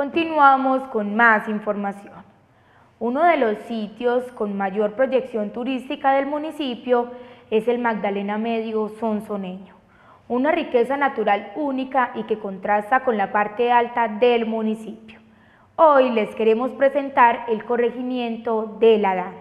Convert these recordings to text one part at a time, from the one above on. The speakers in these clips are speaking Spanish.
Continuamos con más información. Uno de los sitios con mayor proyección turística del municipio es el Magdalena Medio Sonsoneño, una riqueza natural única y que contrasta con la parte alta del municipio. Hoy les queremos presentar el corregimiento de La Dana.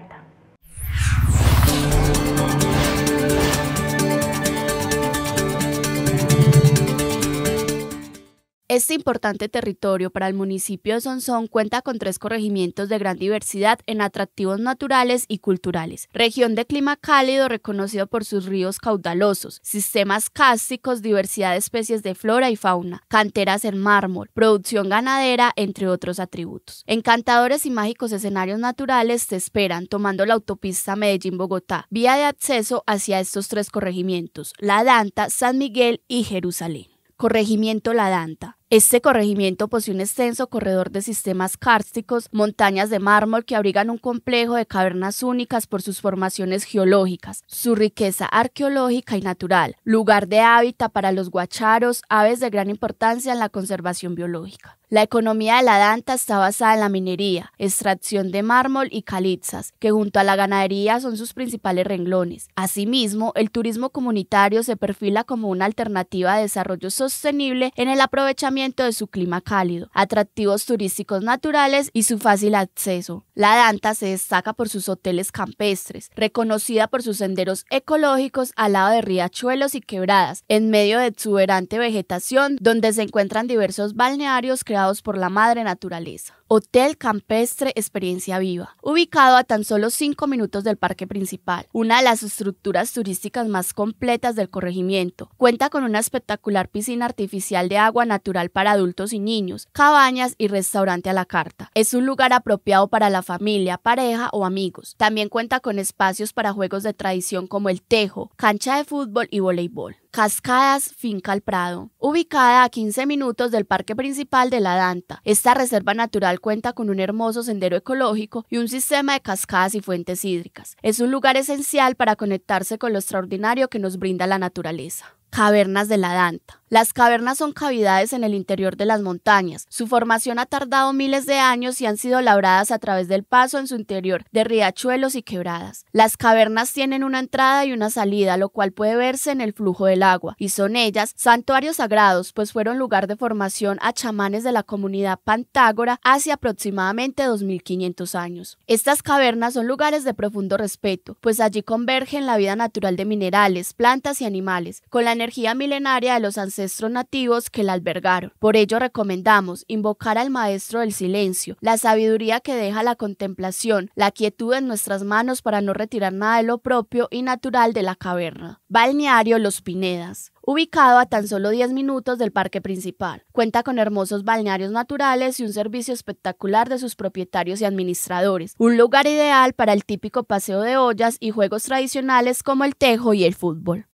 Este importante territorio para el municipio de Sonsón cuenta con tres corregimientos de gran diversidad en atractivos naturales y culturales. Región de clima cálido reconocido por sus ríos caudalosos, sistemas cásticos, diversidad de especies de flora y fauna, canteras en mármol, producción ganadera, entre otros atributos. Encantadores y mágicos escenarios naturales te esperan tomando la autopista Medellín-Bogotá, vía de acceso hacia estos tres corregimientos, La Danta, San Miguel y Jerusalén. Corregimiento La Danta. Este corregimiento posee un extenso corredor de sistemas kársticos, montañas de mármol que abrigan un complejo de cavernas únicas por sus formaciones geológicas, su riqueza arqueológica y natural, lugar de hábitat para los guacharos, aves de gran importancia en la conservación biológica. La economía de la Danta está basada en la minería, extracción de mármol y calizas, que junto a la ganadería son sus principales renglones. Asimismo, el turismo comunitario se perfila como una alternativa de desarrollo sostenible en el aprovechamiento de su clima cálido, atractivos turísticos naturales y su fácil acceso. La Danta se destaca por sus hoteles campestres, reconocida por sus senderos ecológicos al lado de riachuelos y quebradas, en medio de exuberante vegetación donde se encuentran diversos balnearios creados por la madre naturaleza. Hotel Campestre Experiencia Viva, ubicado a tan solo 5 minutos del parque principal, una de las estructuras turísticas más completas del corregimiento. Cuenta con una espectacular piscina artificial de agua natural para adultos y niños, cabañas y restaurante a la carta. Es un lugar apropiado para la familia, pareja o amigos. También cuenta con espacios para juegos de tradición como el tejo, cancha de fútbol y voleibol. Cascadas Finca al Prado, ubicada a 15 minutos del parque principal de La Danta. Esta reserva natural cuenta con un hermoso sendero ecológico y un sistema de cascadas y fuentes hídricas. Es un lugar esencial para conectarse con lo extraordinario que nos brinda la naturaleza. Cavernas de La Danta. Las cavernas son cavidades en el interior de las montañas. Su formación ha tardado miles de años y han sido labradas a través del paso en su interior de riachuelos y quebradas. Las cavernas tienen una entrada y una salida, lo cual puede verse en el flujo del agua, y son ellas santuarios sagrados, pues fueron lugar de formación a chamanes de la comunidad pantágora hace aproximadamente 2500 años. Estas cavernas son lugares de profundo respeto, pues allí convergen la vida natural de minerales, plantas y animales, con la energía milenaria de los ancestros ancestros nativos que la albergaron. Por ello recomendamos invocar al Maestro del Silencio, la sabiduría que deja la contemplación, la quietud en nuestras manos para no retirar nada de lo propio y natural de la caverna. Balneario Los Pinedas ubicado a tan solo 10 minutos del parque principal. Cuenta con hermosos balnearios naturales y un servicio espectacular de sus propietarios y administradores, un lugar ideal para el típico paseo de ollas y juegos tradicionales como el tejo y el fútbol.